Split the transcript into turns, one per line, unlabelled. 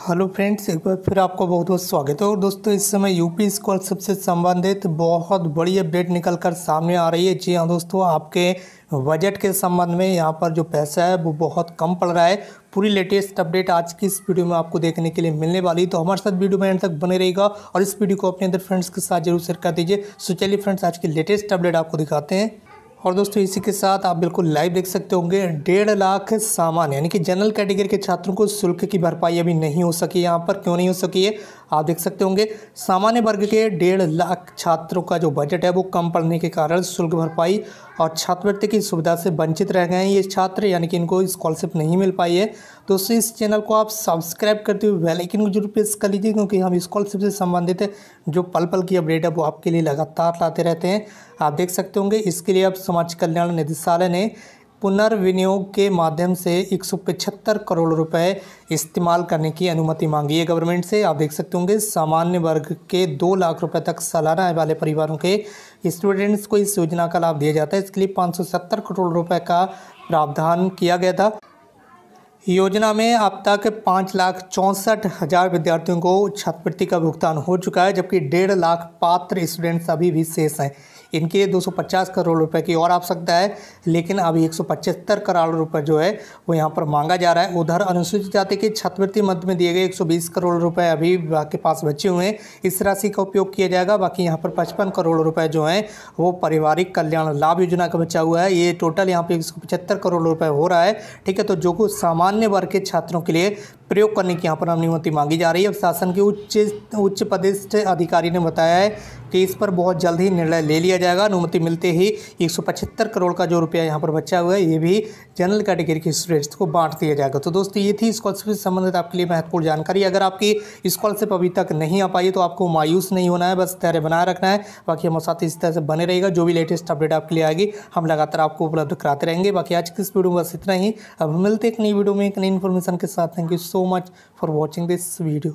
hello friends एक बार फिर आपका बहुत बहुत स्वागत है और दोस्तों इस समय यूपी स्कॉल सबसे संबंधित बहुत बड़ी अपडेट निकल कर सामने आ रही है जी हाँ दोस्तों आपके बजट के संबंध में यहाँ पर जो पैसा है वो बहुत कम पड़ रहा है पूरी लेटेस्ट अपडेट आज की इस वीडियो में आपको देखने के लिए मिलने वाली तो हमारे साथ वीडियो में एंड तक बने रहेगा और इस वीडियो को अपने अंदर फ्रेंड्स के साथ जरूर शेयर कर दीजिए सो चलिए फ्रेंड्स आज की लेटेस्ट अपडेट आपको दिखाते हैं और दोस्तों इसी के साथ आप बिल्कुल लाइव देख सकते होंगे डेढ़ लाख सामान यानी कि जनरल कैटेगरी के छात्रों को शुल्क की भरपाई अभी नहीं हो सकी यहाँ पर क्यों नहीं हो सकी है आप देख सकते होंगे सामान्य वर्ग के डेढ़ लाख छात्रों का जो बजट है वो कम पड़ने के कारण शुल्क भरपाई और छात्रवृत्ति की सुविधा से वंचित रह गए हैं ये छात्र यानी कि इनको स्कॉलरशिप नहीं मिल पाई है तो उससे इस चैनल को आप सब्सक्राइब करते हुए वेलाइकिन को जरूर प्रेस कर लीजिए क्योंकि हम स्कॉलरशिप से संबंधित जो पल पल की अपडेट है वो आपके लिए लगातार लाते रहते हैं आप देख सकते होंगे इसके लिए अब समाज कल्याण निदेशालय ने पुनर्विनियोग के माध्यम से एक करोड़ रुपए इस्तेमाल करने की अनुमति मांगी है गवर्नमेंट से आप देख सकते होंगे सामान्य वर्ग के दो लाख रुपए तक सालाना आय वाले परिवारों के स्टूडेंट्स को इस योजना का लाभ दिया जाता है इसके लिए 570 करोड़ रुपए का प्रावधान किया गया था योजना में अब तक पाँच लाख चौंसठ हज़ार विद्यार्थियों को छात्रवृत्ति का भुगतान हो चुका है जबकि डेढ़ लाख पात्र स्टूडेंट्स अभी भी शेष हैं इनके 250 करोड़ रुपए की और आ सकता है लेकिन अभी पचहत्तर करोड़ रुपए जो है वो यहाँ पर मांगा जा रहा है उधर अनुसूचित जाति के छात्रवृत्ति मद में दिए गए 120 करोड़ रुपए अभी के पास बचे हुए हैं इस राशि का उपयोग किया जाएगा बाकी यहाँ पर पचपन करोड़ रुपए जो हैं वो पारिवारिक कल्याण लाभ योजना का बचा हुआ है ये टोटल यहाँ पर एक करोड़ रुपये हो रहा है ठीक है तो जो कुछ सामान सामान्य वर्ग के छात्रों के लिए प्रयोग करने की यहाँ पर अनुमति मांगी जा रही है शासन के उच्च उच्च पदस्थ अधिकारी ने बताया है कि इस पर बहुत जल्द ही निर्णय ले लिया जाएगा अनुमति मिलते ही एक करोड़ का जो रुपया यहाँ पर बचा हुआ है ये भी जनरल कैटेगरी के स्टूडेंट्स को बांट दिया जाएगा तो दोस्तों ये थी स्कॉलरशिप से संबंधित आपके लिए महत्वपूर्ण जानकारी अगर आपकी स्कॉलरशिप अभी तक नहीं आ पाई तो आपको मायूस नहीं होना है बस तैयार बनाए रखना है बाकी हमारे साथ इस तरह से बने रहेगा जो भी लेटेस्ट अपडेट आपके लिए आएगी हम लगातार आपको उपलब्ध कराते रहेंगे बाकी आज की इस वीडियो में बस इतना ही अब मिलते एक नई वीडियो में में एक नई इन्फॉर्मेशन के साथ thank you so much for watching this video